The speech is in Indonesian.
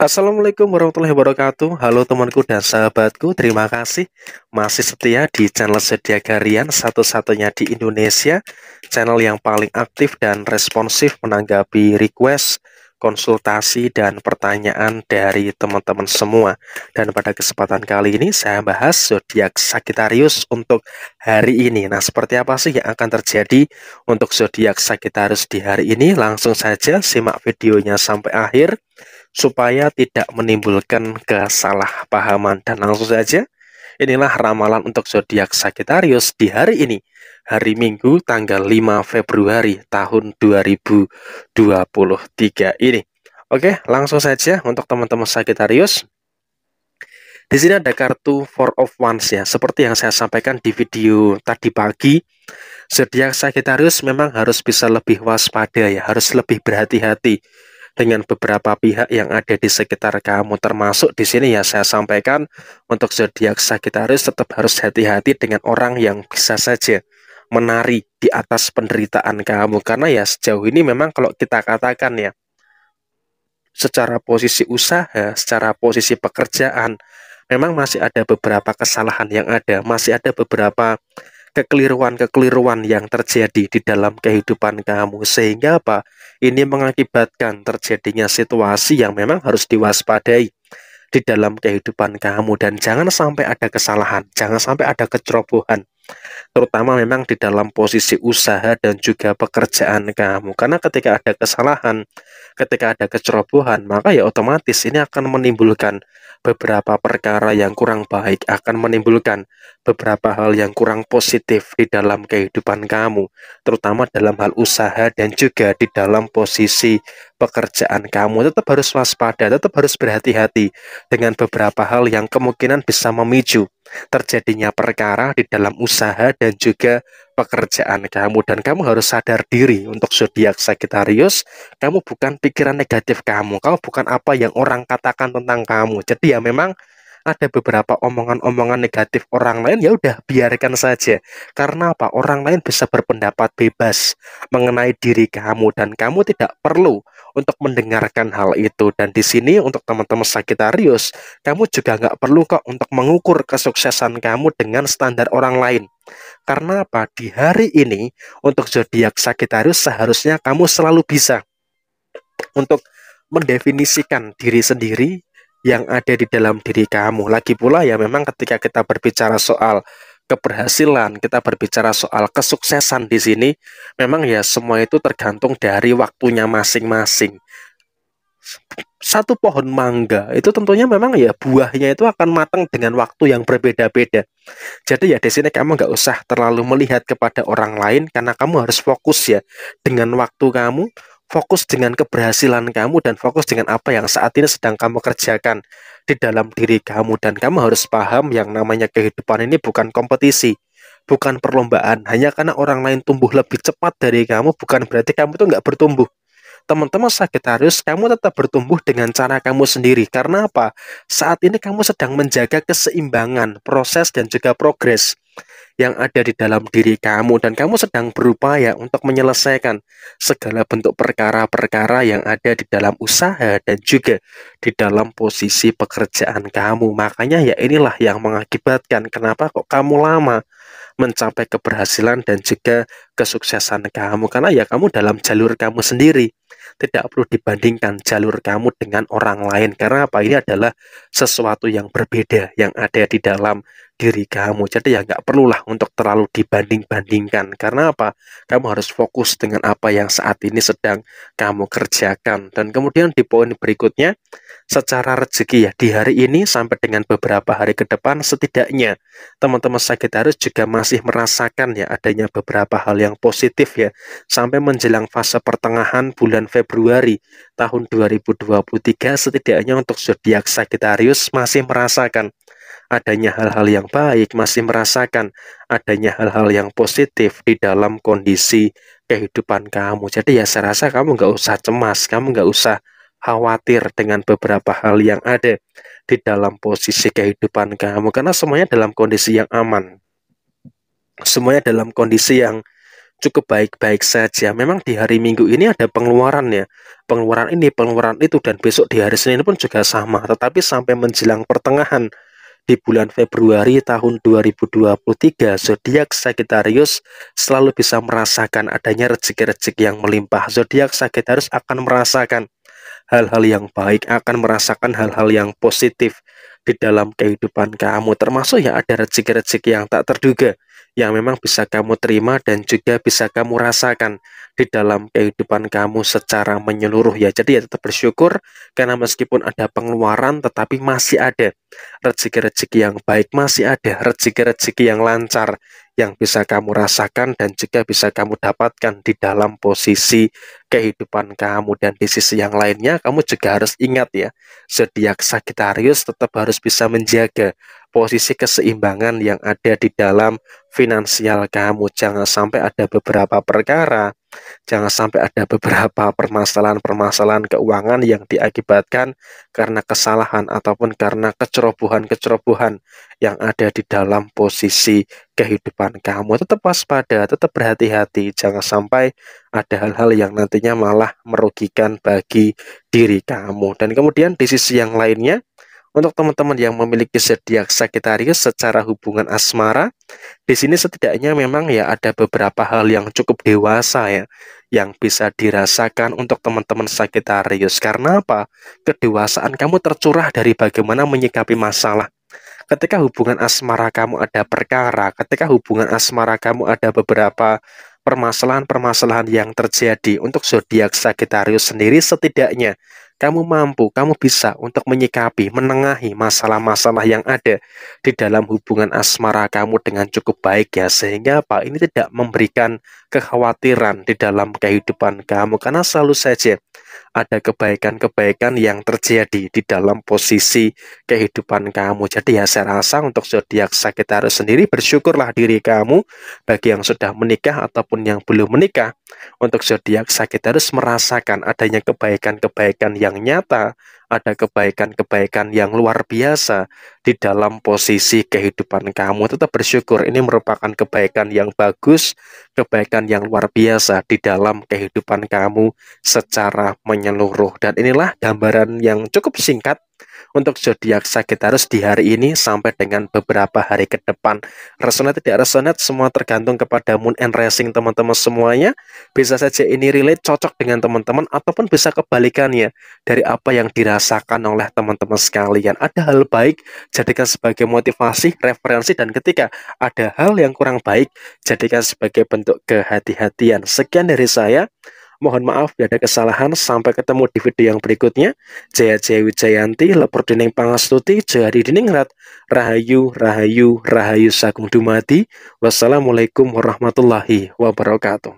Assalamualaikum warahmatullahi wabarakatuh Halo temanku dan sahabatku Terima kasih masih setia di channel Sedia Garian Satu-satunya di Indonesia Channel yang paling aktif dan responsif menanggapi request konsultasi dan pertanyaan dari teman-teman semua dan pada kesempatan kali ini saya bahas zodiak Sagittarius untuk hari ini nah seperti apa sih yang akan terjadi untuk zodiak Sagittarius di hari ini langsung saja simak videonya sampai akhir supaya tidak menimbulkan kesalahpahaman. Dan langsung saja, inilah ramalan untuk zodiak Sagittarius di hari ini, hari Minggu tanggal 5 Februari tahun 2023 ini. Oke, langsung saja untuk teman-teman Sagittarius. Di sini ada kartu Four of Wands ya. Seperti yang saya sampaikan di video tadi pagi, zodiak Sagittarius memang harus bisa lebih waspada ya, harus lebih berhati-hati dengan beberapa pihak yang ada di sekitar kamu termasuk di sini ya saya sampaikan untuk zodiak Sagittarius tetap harus hati-hati dengan orang yang bisa saja menari di atas penderitaan kamu karena ya sejauh ini memang kalau kita katakan ya secara posisi usaha, secara posisi pekerjaan memang masih ada beberapa kesalahan yang ada, masih ada beberapa kekeliruan-kekeliruan yang terjadi di dalam kehidupan kamu sehingga apa ini mengakibatkan terjadinya situasi yang memang harus diwaspadai di dalam kehidupan kamu dan jangan sampai ada kesalahan jangan sampai ada kecerobohan terutama memang di dalam posisi usaha dan juga pekerjaan kamu. Karena ketika ada kesalahan, ketika ada kecerobohan, maka ya otomatis ini akan menimbulkan beberapa perkara yang kurang baik, akan menimbulkan beberapa hal yang kurang positif di dalam kehidupan kamu, terutama dalam hal usaha dan juga di dalam posisi pekerjaan kamu. Tetap harus waspada, tetap harus berhati-hati dengan beberapa hal yang kemungkinan bisa memicu terjadinya perkara di dalam usaha dan juga pekerjaan kamu dan kamu harus sadar diri untuk zodiak Sagittarius kamu bukan pikiran negatif kamu kamu bukan apa yang orang katakan tentang kamu jadi ya memang ada beberapa omongan-omongan negatif orang lain ya udah biarkan saja karena apa orang lain bisa berpendapat bebas mengenai diri kamu dan kamu tidak perlu untuk mendengarkan hal itu dan di sini untuk teman-teman Sagitarius kamu juga nggak perlu kok untuk mengukur kesuksesan kamu dengan standar orang lain karena apa di hari ini untuk zodiak Sagitarius seharusnya kamu selalu bisa untuk mendefinisikan diri sendiri yang ada di dalam diri kamu. Lagi pula ya memang ketika kita berbicara soal keberhasilan, kita berbicara soal kesuksesan di sini, memang ya semua itu tergantung dari waktunya masing-masing. Satu pohon mangga itu tentunya memang ya buahnya itu akan matang dengan waktu yang berbeda-beda. Jadi ya di sini kamu nggak usah terlalu melihat kepada orang lain karena kamu harus fokus ya dengan waktu kamu fokus dengan keberhasilan kamu dan fokus dengan apa yang saat ini sedang kamu kerjakan di dalam diri kamu dan kamu harus paham yang namanya kehidupan ini bukan kompetisi bukan perlombaan hanya karena orang lain tumbuh lebih cepat dari kamu bukan berarti kamu tuh nggak bertumbuh Teman-teman Sagittarius, kamu tetap bertumbuh dengan cara kamu sendiri. Karena apa? Saat ini kamu sedang menjaga keseimbangan, proses, dan juga progres yang ada di dalam diri kamu dan kamu sedang berupaya untuk menyelesaikan segala bentuk perkara-perkara yang ada di dalam usaha dan juga di dalam posisi pekerjaan kamu. Makanya ya inilah yang mengakibatkan kenapa kok kamu lama mencapai keberhasilan dan juga kesuksesan kamu karena ya kamu dalam jalur kamu sendiri tidak perlu dibandingkan jalur kamu dengan orang lain karena apa ini adalah sesuatu yang berbeda yang ada di dalam diri kamu jadi ya nggak perlulah untuk terlalu dibanding-bandingkan karena apa kamu harus fokus dengan apa yang saat ini sedang kamu kerjakan dan kemudian di poin berikutnya secara rezeki ya di hari ini sampai dengan beberapa hari ke depan setidaknya teman-teman sakit harus juga masih merasakan ya adanya beberapa hal yang positif ya sampai menjelang fase pertengahan bulan Februari Februari tahun 2023 setidaknya untuk zodiak Sagittarius masih merasakan adanya hal-hal yang baik, masih merasakan adanya hal-hal yang positif di dalam kondisi kehidupan kamu. Jadi ya saya rasa kamu nggak usah cemas, kamu nggak usah khawatir dengan beberapa hal yang ada di dalam posisi kehidupan kamu. Karena semuanya dalam kondisi yang aman. Semuanya dalam kondisi yang cukup baik-baik saja. Memang di hari Minggu ini ada pengeluaran ya. Pengeluaran ini, pengeluaran itu dan besok di hari Senin pun juga sama, tetapi sampai menjelang pertengahan di bulan Februari tahun 2023, zodiak Sagittarius selalu bisa merasakan adanya rezeki-rezeki yang melimpah. Zodiak Sagittarius akan merasakan hal-hal yang baik, akan merasakan hal-hal yang positif di dalam kehidupan kamu, termasuk ya ada rezeki-rezeki yang tak terduga yang memang bisa kamu terima dan juga bisa kamu rasakan di dalam kehidupan kamu secara menyeluruh ya. Jadi ya tetap bersyukur karena meskipun ada pengeluaran tetapi masih ada rezeki-rezeki yang baik, masih ada rezeki-rezeki yang lancar yang bisa kamu rasakan dan juga bisa kamu dapatkan di dalam posisi kehidupan kamu dan di sisi yang lainnya kamu juga harus ingat ya zodiak Sagittarius tetap harus bisa menjaga posisi keseimbangan yang ada di dalam finansial kamu. Jangan sampai ada beberapa perkara, jangan sampai ada beberapa permasalahan-permasalahan keuangan yang diakibatkan karena kesalahan ataupun karena kecerobohan-kecerobohan yang ada di dalam posisi kehidupan kamu. Tetap waspada, tetap berhati-hati, jangan sampai ada hal-hal yang nantinya malah merugikan bagi diri kamu. Dan kemudian di sisi yang lainnya, untuk teman-teman yang memiliki zodiak Sagittarius secara hubungan asmara, di sini setidaknya memang ya ada beberapa hal yang cukup dewasa ya yang bisa dirasakan untuk teman-teman Sagittarius. Karena apa? Kedewasaan kamu tercurah dari bagaimana menyikapi masalah. Ketika hubungan asmara kamu ada perkara, ketika hubungan asmara kamu ada beberapa permasalahan-permasalahan yang terjadi untuk zodiak Sagittarius sendiri setidaknya kamu mampu, kamu bisa untuk menyikapi, menengahi masalah-masalah yang ada di dalam hubungan asmara kamu dengan cukup baik ya sehingga apa ini tidak memberikan kekhawatiran di dalam kehidupan kamu karena selalu saja ada kebaikan-kebaikan yang terjadi di dalam posisi kehidupan kamu. Jadi ya saya rasa untuk zodiak Sagittarius sendiri bersyukurlah diri kamu bagi yang sudah menikah ataupun yang belum menikah untuk zodiak Sagittarius merasakan adanya kebaikan-kebaikan yang yang nyata, ada kebaikan-kebaikan yang luar biasa di dalam posisi kehidupan kamu. Tetap bersyukur, ini merupakan kebaikan yang bagus, kebaikan yang luar biasa di dalam kehidupan kamu secara menyeluruh. Dan inilah gambaran yang cukup singkat untuk zodiak Sagittarius di hari ini sampai dengan beberapa hari ke depan. Resonat tidak resonat semua tergantung kepada moon and rising teman-teman semuanya. Bisa saja ini relate cocok dengan teman-teman ataupun bisa kebalikannya dari apa yang dirasakan oleh teman-teman sekalian. Ada hal baik jadikan sebagai motivasi, referensi dan ketika ada hal yang kurang baik jadikan sebagai bentuk kehati-hatian. Sekian dari saya. Mohon maaf bila ada kesalahan. Sampai ketemu di video yang berikutnya. Jaya Jaya Wijayanti, Lepur Dining Pangastuti, Jahari Diningrat, Rahayu, Rahayu, Rahayu Sagung dumati Wassalamualaikum warahmatullahi wabarakatuh.